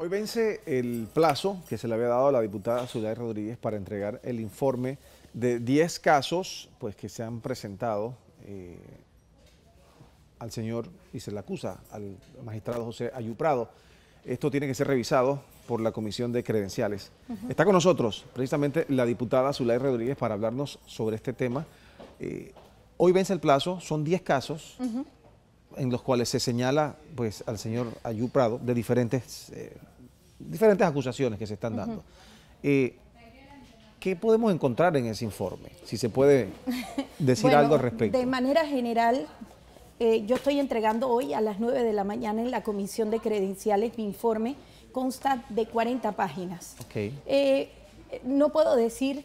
Hoy vence el plazo que se le había dado a la diputada Zulay Rodríguez para entregar el informe de 10 casos pues, que se han presentado eh, al señor, y se le acusa al magistrado José Ayuprado. Esto tiene que ser revisado por la Comisión de Credenciales. Está con nosotros precisamente la diputada Zulay Rodríguez para hablarnos sobre este tema. Eh, hoy vence el plazo, son 10 casos en los cuales se señala pues, al señor Ayuprado Prado de diferentes, eh, diferentes acusaciones que se están dando. Eh, ¿Qué podemos encontrar en ese informe? Si se puede decir algo al respecto. De manera general, eh, yo estoy entregando hoy a las 9 de la mañana en la Comisión de Credenciales mi informe, consta de 40 páginas. no puedo decir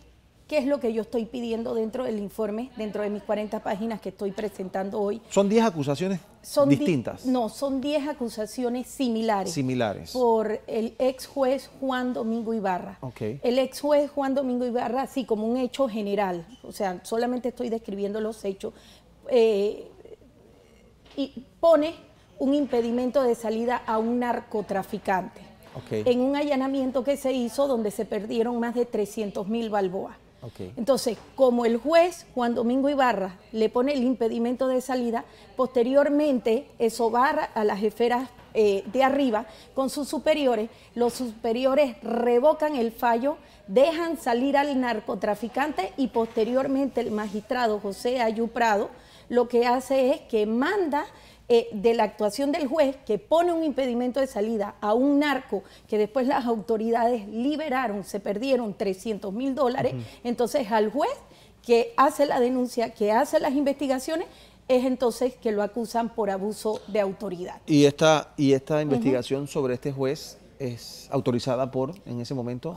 qué es lo que yo estoy pidiendo dentro del informe, dentro de mis 40 páginas que estoy presentando hoy. ¿Son 10 acusaciones distintas? No, son 10 acusaciones similares. Similares. Por el ex juez Juan Domingo Ibarra. El ex juez Juan Domingo Ibarra, así como un hecho general, o sea, solamente estoy describiendo los hechos, eh, y pone un impedimento de salida a un narcotraficante. En un allanamiento que se hizo donde se perdieron más de 300 mil balboas. Entonces, como el juez Juan Domingo Ibarra le pone el impedimento de salida, posteriormente eso barra a las esferas eh, de arriba con sus superiores, los superiores revocan el fallo, dejan salir al narcotraficante y posteriormente el magistrado José Ayuprado lo que hace es que manda eh, de la actuación del juez que pone un impedimento de salida a un narco que después las autoridades liberaron, se perdieron 300 mil dólares, entonces al juez que hace la denuncia, que hace las investigaciones, es entonces que lo acusan por abuso de autoridad. ¿Y esta, y esta investigación sobre este juez es autorizada por, en ese momento,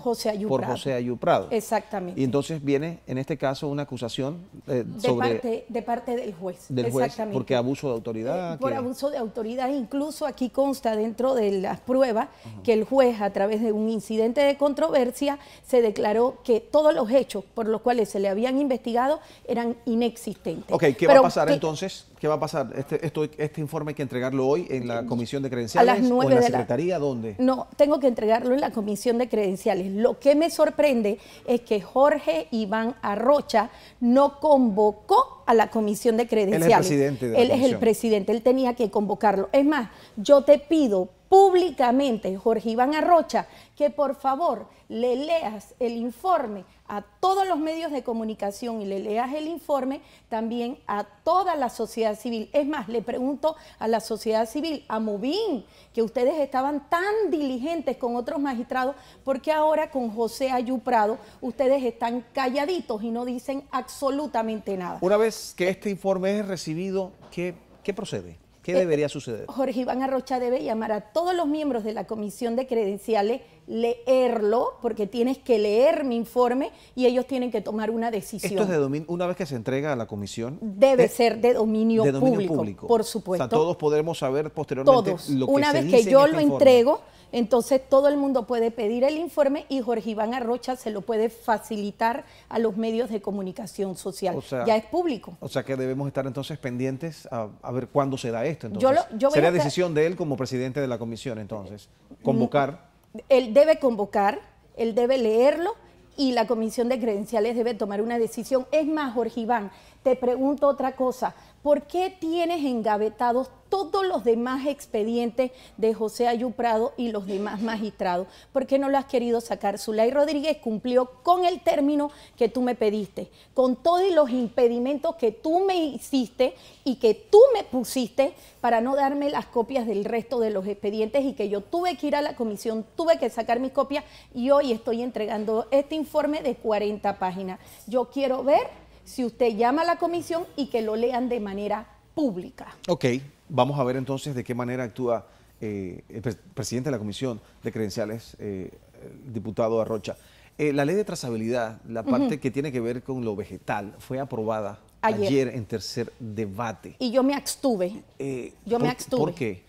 por José Ayuprado. Exactamente. Y entonces viene, en este caso, una acusación eh, de Parte, de parte del juez. Del juez, porque abuso de autoridad. Eh, por abuso de autoridad. Incluso aquí consta dentro de las pruebas que el juez, a través de un incidente de controversia, se declaró que todos los hechos por los cuales se le habían investigado eran inexistentes. Ok, ¿qué va a pasar entonces ¿Qué va a pasar? Este, este, informe hay que entregarlo hoy en la eh, comisión de credenciales. A las 9 o en la secretaría, ¿dónde? No, tengo que entregarlo en la comisión de credenciales. Lo que me sorprende es que Jorge Iván Arrocha no convocó a la comisión de credenciales. Él es el presidente. él es el presidente, él tenía que convocarlo. Es más, yo te pido públicamente, Jorge Iván Arrocha, que por favor le leas el informe a todos los medios de comunicación y le leas el informe también a toda la sociedad civil. Es más, le pregunto a la sociedad civil, a Movín, que ustedes estaban tan diligentes con otros magistrados, porque ahora con José Ayuprado ustedes están calladitos y no dicen absolutamente nada. Una vez que este informe es recibido, ¿qué, qué procede? ¿Qué eh, debería suceder? Jorge Iván Arrocha debe llamar a todos los miembros de la comisión de credenciales, leerlo, porque tienes que leer mi informe y ellos tienen que tomar una decisión. Esto es de dominio, una vez que se entrega a la comisión. Debe eh, ser de dominio, público, por supuesto. todos podremos saber posteriormente lo que Una vez que yo este lo entrego, entonces todo el mundo puede pedir el informe y Jorge Iván Arrocha se lo puede facilitar a los medios de comunicación social. ya es público. O sea que debemos estar entonces pendientes a, ver cuándo se da esto. Entonces. Yo Sería decisión de él como presidente de la comisión entonces, convocar. Él debe convocar, él debe leerlo y la comisión de credenciales debe tomar una decisión. Es más, Jorge Iván, te pregunto otra cosa. ¿Por qué tienes engavetados todos los demás expedientes de José Ayuprado y los demás magistrados. ¿Por qué no lo has querido sacar? Zulay Rodríguez cumplió con el término que tú me pediste, con todos los impedimentos que tú me hiciste y que tú me pusiste para no darme las copias del resto de los expedientes y que yo tuve que ir a la comisión, tuve que sacar mis copias y hoy estoy entregando este informe de 40 páginas. Yo quiero ver si usted llama a la comisión y que lo lean de manera pública. Ok, Vamos a ver entonces de qué manera actúa eh, el presidente de la Comisión de Credenciales, eh, diputado Arrocha. Eh, la ley de trazabilidad, la parte que tiene que ver con lo vegetal, fue aprobada ayer, en tercer debate. Y yo me abstuve. yo me abstuve. ¿Por qué?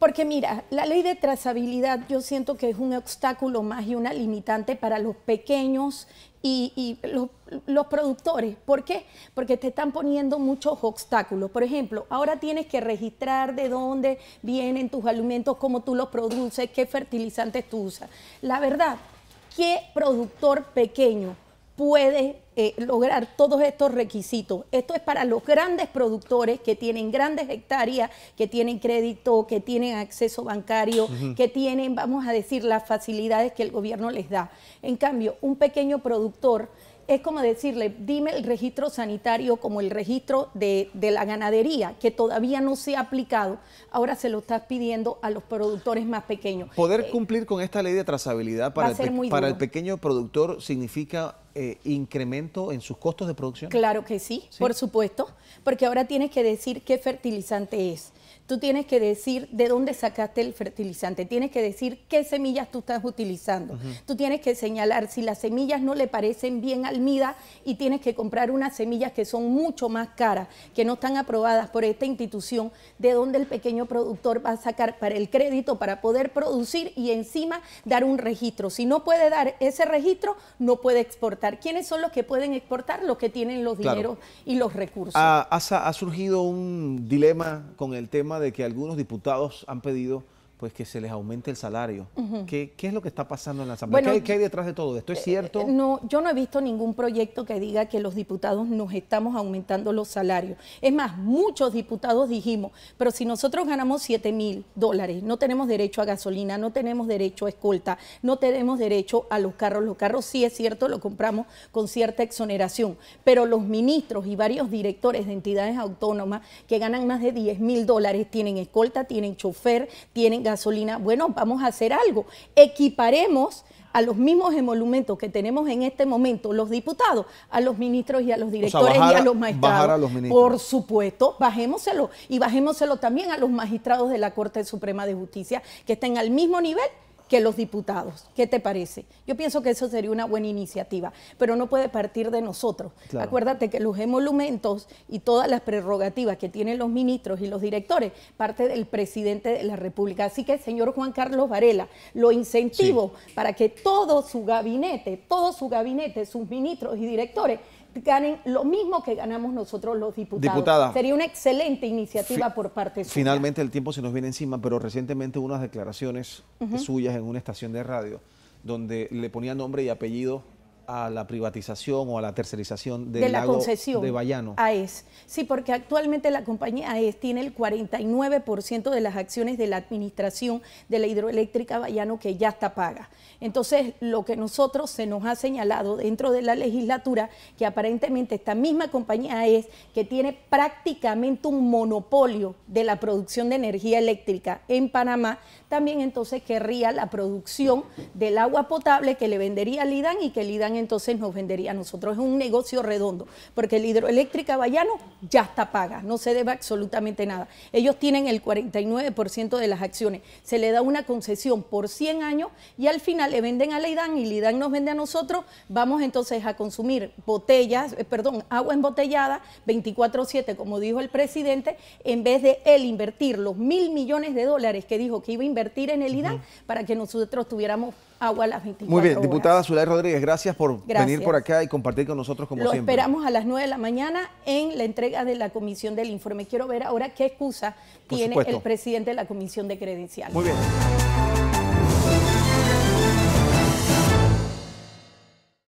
Porque mira, la ley de trazabilidad yo siento que es un obstáculo más y una limitante para los pequeños y, los, los, productores. ¿Por qué? Porque te están poniendo muchos obstáculos. Por ejemplo, ahora tienes que registrar de dónde vienen tus alimentos, cómo tú los produces, qué fertilizantes tú usas. La verdad, ¿qué productor pequeño puede eh, lograr todos estos requisitos. Esto es para los grandes productores que tienen grandes hectáreas, que tienen crédito, que tienen acceso bancario, que tienen, vamos a decir, las facilidades que el gobierno les da. En cambio, un pequeño productor es como decirle, dime el registro sanitario como el registro de, la ganadería, que todavía no se ha aplicado, ahora se lo estás pidiendo a los productores más pequeños. Poder eh, cumplir con esta ley de trazabilidad para, el, para el pequeño productor significa eh, incremento en sus costos de producción? Claro que sí, por supuesto, porque ahora tienes que decir qué fertilizante es, tú tienes que decir de dónde sacaste el fertilizante, tienes que decir qué semillas tú estás utilizando, tú tienes que señalar si las semillas no le parecen bien al y tienes que comprar unas semillas que son mucho más caras, que no están aprobadas por esta institución, de dónde el pequeño productor va a sacar para el crédito para poder producir y encima dar un registro. Si no puede dar ese registro, no puede exportar. ¿Quiénes son los que pueden exportar? Los que tienen los dineros y los recursos. ha surgido un dilema con el tema de que algunos diputados han pedido pues que se les aumente el salario. ¿Qué, es lo que está pasando en la Asamblea? ¿Qué, hay detrás de todo esto? ¿Es eh, cierto? Eh, no, yo no he visto ningún proyecto que diga que los diputados nos estamos aumentando los salarios. Es más, muchos diputados dijimos, pero si nosotros ganamos 7 mil dólares, no tenemos derecho a gasolina, no tenemos derecho a escolta, no tenemos derecho a los carros. Los carros sí es cierto, lo compramos con cierta exoneración, pero los ministros y varios directores de entidades autónomas que ganan más de 10 mil dólares tienen escolta, tienen chofer, tienen gasolina, bueno, vamos a hacer algo. Equiparemos a los mismos emolumentos que tenemos en este momento los diputados, a los ministros y a los directores y a los magistrados. Por supuesto, bajémoselo y bajémoselo también a los magistrados de la Corte Suprema de Justicia que estén al mismo nivel que los diputados. ¿Qué te parece? Yo pienso que eso sería una buena iniciativa, pero no puede partir de nosotros. Acuérdate que los emolumentos y todas las prerrogativas que tienen los ministros y los directores parte del presidente de la República. Así que, señor Juan Carlos Varela, lo incentivo para que todo su gabinete, todo su gabinete, sus ministros y directores, ganen lo mismo que ganamos nosotros los diputados. Sería una excelente iniciativa por parte suya. Finalmente el tiempo se nos viene encima, pero recientemente unas declaraciones eh, suyas en una estación de radio donde le ponía nombre y apellido a la privatización o a la tercerización de la concesión de Bayano. AES. Ah, sí, porque actualmente la compañía AES tiene el 49% de las acciones de la administración de la hidroeléctrica Bayano que ya está paga. Entonces, lo que nosotros se nos ha señalado dentro de la legislatura, que aparentemente esta misma compañía AES, que tiene prácticamente un monopolio de la producción de energía eléctrica en Panamá, también entonces querría la producción del agua potable que le vendería al IDAN y que el IDAN entonces nos vendería a nosotros. Es un negocio redondo, porque el hidroeléctrica Bayano ya está paga, no se debe absolutamente nada. Ellos tienen el 49% de las acciones. Se le da una concesión por 100 años y al final le venden a la IDAN y la IDAN nos vende a nosotros. Vamos entonces a consumir botellas, eh, perdón, agua embotellada 24/7, como dijo el presidente, en vez de él invertir los mil millones de dólares que dijo que iba a invertir en el IDAN para que nosotros tuviéramos agua a las Muy bien, diputada Zulay Rodríguez, gracias por venir por acá y compartir con nosotros como siempre. Lo esperamos a las 9 de la mañana en la entrega de la comisión del informe. Quiero ver ahora qué excusa tiene el presidente de la comisión de credenciales. Muy bien.